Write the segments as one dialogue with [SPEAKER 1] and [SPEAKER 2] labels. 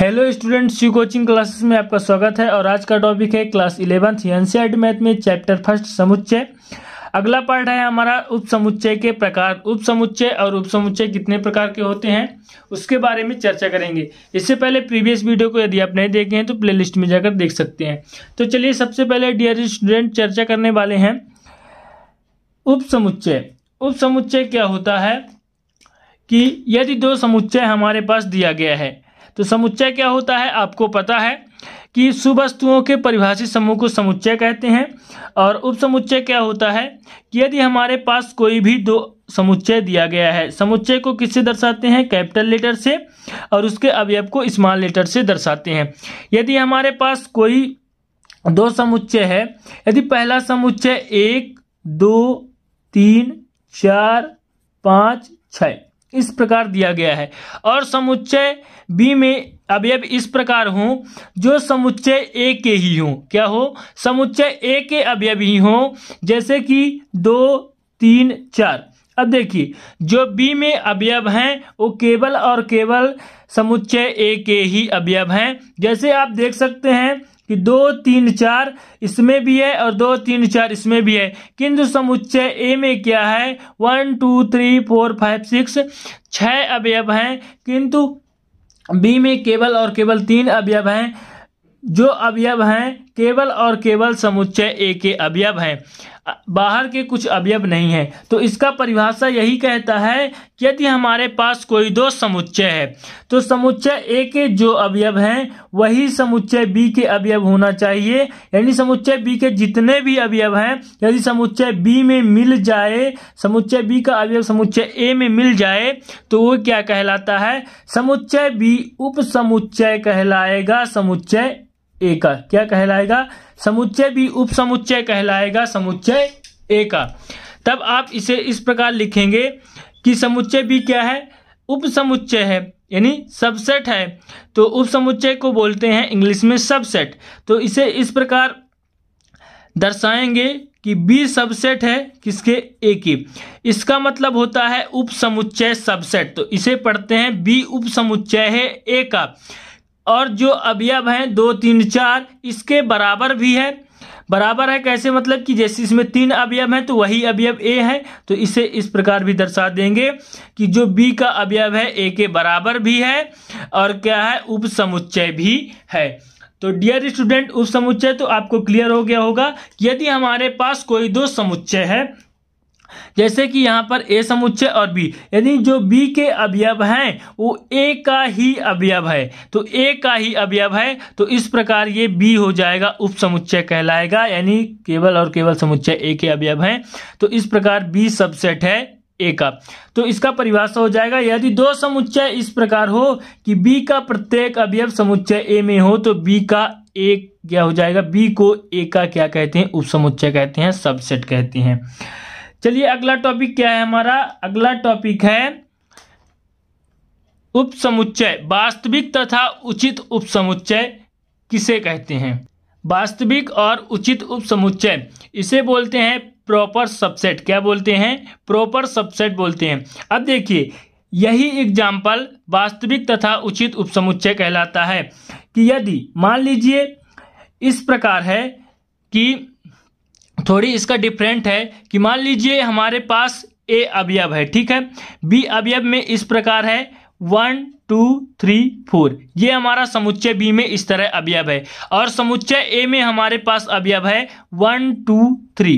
[SPEAKER 1] hello students U coaching classes में आपका स्वागत है और आज का टॉपिक है क्लास इलेवंथ एनसीआर मैथ में चैप्टर फर्स्ट समुच्चय अगला पार्ट है हमारा उप समुच्चय के प्रकार उप समुच्चय और उप समुच्चय कितने प्रकार के होते हैं उसके बारे में चर्चा करेंगे इससे पहले प्रीवियस वीडियो को यदि आप नहीं देखे हैं तो प्ले में जाकर देख सकते हैं तो चलिए सबसे पहले डियर स्टूडेंट चर्चा करने वाले हैं उप समुच्चय उप समुच्चय क्या होता है कि यदि दो समुच्चय हमारे पास दिया गया है तो समुच्चय क्या होता है आपको पता है कि सुवस्तुओं के परिभाषित समूह को समुच्चय कहते हैं और उपसमुच्चय क्या होता है कि यदि हमारे पास कोई भी दो समुच्चय दिया गया है समुच्चय को किससे दर्शाते हैं कैपिटल लेटर से और उसके अवयव को स्मॉल लेटर से दर्शाते हैं यदि हमारे पास कोई दो समुच्चय है यदि पहला समुच्चय एक दो तीन चार पाँच छः इस प्रकार दिया गया है और समुच्चय बी में अवयव इस प्रकार हों जो समुच्चय ए के ही हों क्या हो समुच्चय ए के अवयव ही हों जैसे कि दो तीन चार अब देखिए जो बी में अवयव हैं वो केवल और केवल समुच्चय ए के ही अवयव हैं जैसे आप देख सकते हैं कि दो तीन चार इसमें भी है और दो तीन चार इसमें भी है किंतु समुच्चय ए में क्या है one two three four five six छः अवयव हैं किंतु बी में केवल और केवल तीन अवयव हैं जो अवयव हैं केवल और केवल समुच्चय ए के अवयव हैं बाहर के कुछ अवयव नहीं है तो इसका परिभाषा यही कहता है यदि हमारे पास कोई दो समुच्चय है तो समुच्चय ए के जो अवयव हैं वही समुच्चय बी के अवयव होना चाहिए यानी समुच्चय बी के जितने भी अवयव हैं यदि समुच्चय बी में मिल जाए समुच्चय बी का अवयव समुच्चय ए में मिल जाए तो वो क्या कहलाता है समुच्चय बी उप समुच्चय कहलाएगा समुच्चय ए का क्या कहलाएगा समुच्चय भी उपसमुच्चय कहलाएगा समुच्चय ए का तब आप इसे इस प्रकार लिखेंगे कि समुच्चय भी क्या है उपसमुच्चय है यानी सबसेट है तो उपसमुच्चय को बोलते हैं इंग्लिश में सबसेट तो इसे इस प्रकार दर्शाएंगे कि बी सबसेट है किसके ए की इसका मतलब होता है उपसमुच्चय सबसेट तो इसे पढ़ते हैं बी उपसमुच्चय है ए का और जो अवयव हैं दो तीन चार इसके बराबर भी है बराबर है कैसे मतलब कि जैसे इसमें तीन अवयव हैं तो वही अवयव ए है तो इसे इस प्रकार भी दर्शा देंगे कि जो बी का अवयव है ए के बराबर भी है और क्या है उपसमुच्चय भी है तो डियर स्टूडेंट उप समुच्चय तो आपको क्लियर हो गया होगा यदि हमारे पास कोई दो समुच्चय है जैसे कि यहाँ पर ए समुच्चय और बी यानी जो बी के अवयव हैं वो ए का ही अवयव है तो ए का ही अवयव है तो इस प्रकार ये बी हो जाएगा उप समुच्चय कहलाएगा यानी केवल और केवल समुच्चय ए के अवयव हैं तो इस प्रकार बी सबसेट है ए का तो इसका परिभाषा हो जाएगा यदि दो समुच्चय इस प्रकार हो कि बी का प्रत्येक अवयव समुच्चय ए में हो तो बी का एक क्या हो जाएगा बी को ए का क्या कहते हैं समुच्चय कहते हैं सबसेट कहते हैं चलिए अगला टॉपिक क्या है हमारा अगला टॉपिक है उपसमुच्चय वास्तविक तथा उचित उपसमुच्चय किसे कहते हैं वास्तविक और उचित उपसमुच्चय इसे बोलते हैं प्रॉपर सबसेट क्या बोलते हैं प्रॉपर सबसेट बोलते हैं अब देखिए यही एग्जाम्पल वास्तविक तथा उचित उपसमुच्चय कहलाता है कि यदि मान लीजिए इस प्रकार है कि थोड़ी इसका डिफरेंट है कि मान लीजिए हमारे पास ए अवयव है ठीक है बी अवयव में इस प्रकार है वन टू थ्री फोर ये हमारा समुच्चय बी में इस तरह अवयव है और समुच्चय ए में हमारे पास अवयव है वन टू थ्री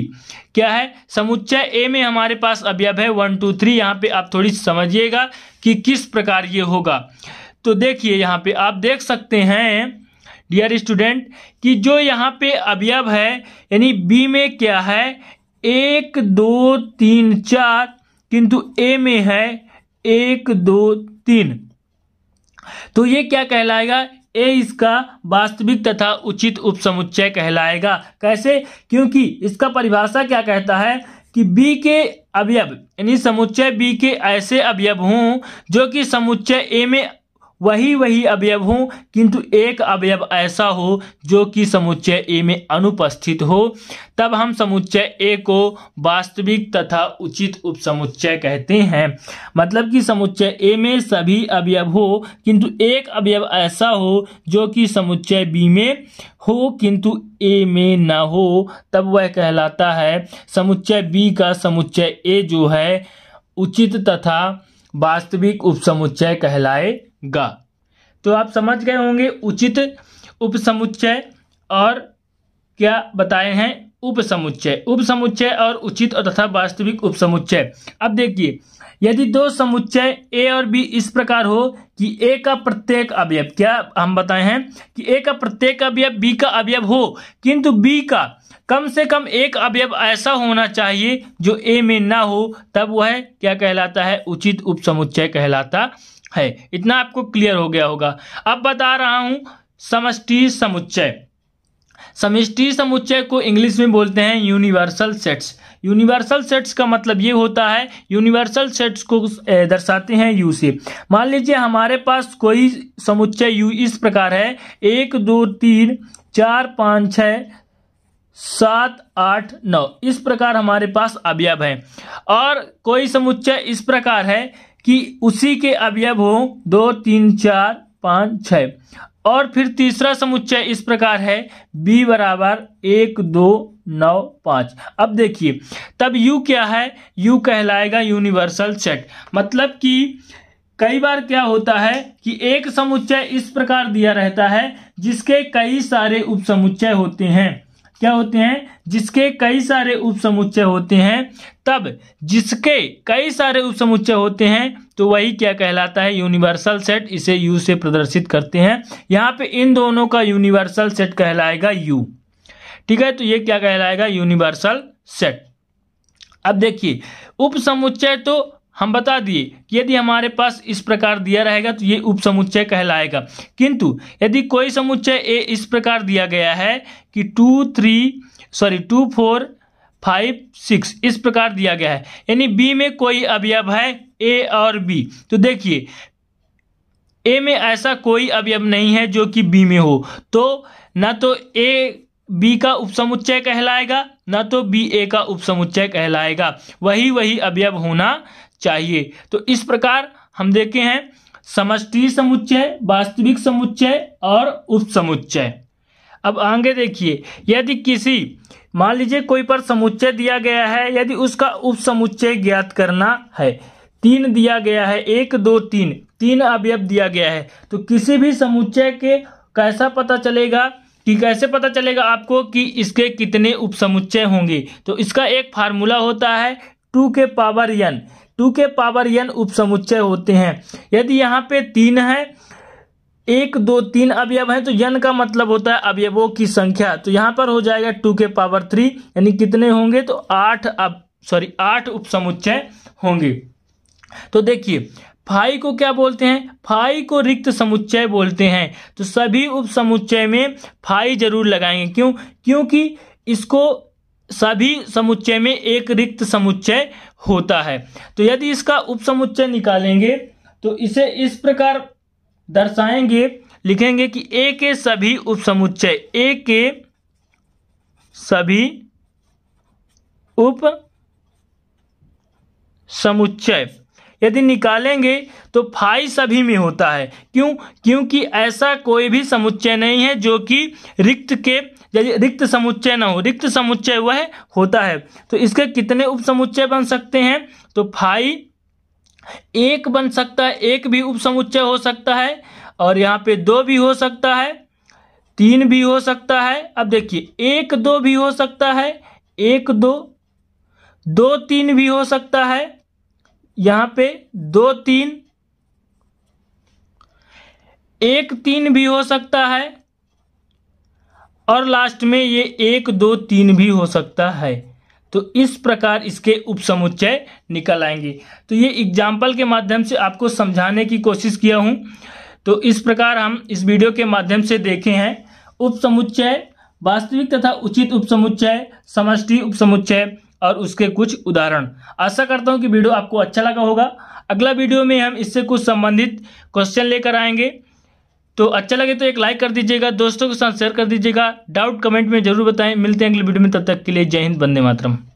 [SPEAKER 1] क्या है समुच्चय ए में हमारे पास अवयव है वन टू थ्री यहाँ पे आप थोड़ी समझिएगा कि किस प्रकार ये होगा तो देखिए यहाँ पे आप देख सकते हैं डियर स्टूडेंट कि जो यहाँ पे अवयव है यानी बी में क्या है एक दो तीन चार किंतु ए में है एक दो तीन तो ये क्या कहलाएगा ए इसका वास्तविक तथा उचित उपसमुच्चय कहलाएगा कैसे क्योंकि इसका परिभाषा क्या कहता है कि बी के अवयव यानी समुच्चय बी के ऐसे अवयव हों जो कि समुच्चय ए में वही वही अवयव हों किंतु एक अवयव ऐसा हो जो कि समुच्चय ए में अनुपस्थित हो तब हम समुच्चय ए को वास्तविक तथा उचित उपसमुच्चय कहते हैं मतलब कि समुच्चय ए में सभी अवयव हो किंतु एक अवयव ऐसा हो जो कि समुच्चय बी में हो किंतु ए में न हो तब वह कहलाता है समुच्चय बी का समुच्चय ए जो है उचित तथा वास्तविक उपसमुच्चय कहलाए गा तो आप समझ गए होंगे उचित उपसमुच्चय और क्या बताए हैं उपसमुच्चय उपसमुच्चय और उचित और तथा वास्तविक उपसमुच्चय अब देखिए यदि दो समुच्चय ए और बी इस प्रकार हो कि ए का प्रत्येक अवयव क्या हम बताए हैं कि ए का प्रत्येक अवयव बी का अवयव हो किंतु बी का कम से कम एक अवयव ऐसा होना चाहिए जो ए में ना हो तब वह क्या कहलाता है उचित उपसमुच्चय कहलाता है इतना आपको क्लियर हो गया होगा अब बता रहा हूँ समष्टि समुच्चय समिष्टि समुच्चय को इंग्लिश में बोलते हैं यूनिवर्सल सेट्स यूनिवर्सल सेट्स का मतलब ये होता है यूनिवर्सल सेट्स को दर्शाते हैं यू से मान लीजिए हमारे पास कोई समुच्चय यू इस प्रकार है एक दो तीन चार पाँच छ सात आठ नौ इस प्रकार हमारे पास अवयव है और कोई समुच्चय इस प्रकार है कि उसी के अवयव हो दो तीन चार पाँच छ और फिर तीसरा समुच्चय इस प्रकार है b बराबर एक दो नौ पाँच अब देखिए तब u क्या है u कहलाएगा यूनिवर्सल सेट मतलब कि कई बार क्या होता है कि एक समुच्चय इस प्रकार दिया रहता है जिसके कई सारे उपसमुच्चय होते हैं क्या होते हैं जिसके कई सारे उपसमुच्चय होते हैं तब जिसके कई सारे उपसमुच्चय होते हैं तो वही क्या कहलाता है यूनिवर्सल सेट इसे यू से प्रदर्शित करते हैं यहाँ पे इन दोनों का यूनिवर्सल सेट कहलाएगा यू ठीक है तो ये क्या कहलाएगा यूनिवर्सल सेट अब देखिए उपसमुच्चय तो हम बता दिए कि यदि हमारे पास इस प्रकार दिया रहेगा तो ये उपसमुच्चय कहलाएगा किंतु यदि कोई समुच्चय ए इस प्रकार दिया गया है कि two three sorry two four five six इस प्रकार दिया गया है यानी बी में कोई अवयव है ए और बी तो देखिए ए में ऐसा कोई अवयव नहीं है जो कि बी में हो तो ना तो ए बी का उपसमुच्चय कहलाएगा ना तो बी ए का उपसमुच्चय कहलाएगा वही वही अवयव होना चाहिए तो इस प्रकार हम देखे हैं समष्टि समुच्चय वास्तविक समुच्चय और उपसमुच्चय अब आगे देखिए यदि किसी मान लीजिए कोई पर समुच्चय दिया गया है यदि उसका उपसमुच्चय ज्ञात करना है तीन दिया गया है एक दो तीन तीन अवयव दिया गया है तो किसी भी समुच्चय के कैसा पता चलेगा कि कैसे पता चलेगा आपको कि इसके कितने उपसमुच्चय होंगे तो इसका एक फार्मूला होता है टू के पावर यन टू के पावर यन उपसमुच्चय होते हैं यदि यहाँ पे तीन है एक दो तीन अवयव हैं तो यन का मतलब होता है अवयवों की संख्या तो यहाँ पर हो जाएगा टू के पावर थ्री यानी कितने होंगे तो आठ अब सॉरी आठ उपसमुच्चय होंगे तो देखिए फाई को क्या बोलते हैं फाई को रिक्त समुच्चय बोलते हैं तो सभी उप समुच्चय में फाई जरूर लगाएंगे क्यों क्योंकि इसको सभी समुच्चय में एक रिक्त समुच्चय होता है तो यदि इसका उप समुच्चय निकालेंगे तो इसे इस प्रकार दर्शाएंगे लिखेंगे कि ए के सभी उप समुच्चय ए के सभी उप समुच्चय यदि निकालेंगे तो फाई सभी में होता है क्यों क्योंकि ऐसा कोई भी समुच्चय नहीं है जो कि रिक्त के यदि रिक्त समुच्चय ना हो रिक्त समुच्चय वह होता है तो इसके कितने उप समुच्चय बन सकते हैं तो फाई एक बन सकता है एक भी उप समुच्चय हो सकता है और यहाँ पे दो भी हो सकता है तीन भी हो सकता है अब देखिए एक दो भी हो सकता है एक दो दो तीन भी हो सकता है यहां पे दो तीन एक तीन भी हो सकता है और लास्ट में ये एक दो तीन भी हो सकता है तो इस प्रकार इसके उपसमुच्चय निकल आएंगे तो ये एग्जाम्पल के माध्यम से आपको समझाने की कोशिश किया हूं तो इस प्रकार हम इस वीडियो के माध्यम से देखे हैं उपसमुच्चय वास्तविक तथा उचित उपसमुच्चय समष्टि उपसमुच्चय और उसके कुछ उदाहरण आशा करता हूँ कि वीडियो आपको अच्छा लगा होगा अगला वीडियो में हम इससे कुछ संबंधित क्वेश्चन लेकर आएंगे तो अच्छा लगे तो एक लाइक कर दीजिएगा दोस्तों के साथ शेयर कर दीजिएगा डाउट कमेंट में जरूर बताएं मिलते हैं अगले वीडियो में तब तक के लिए जय हिंद बंदे मातरम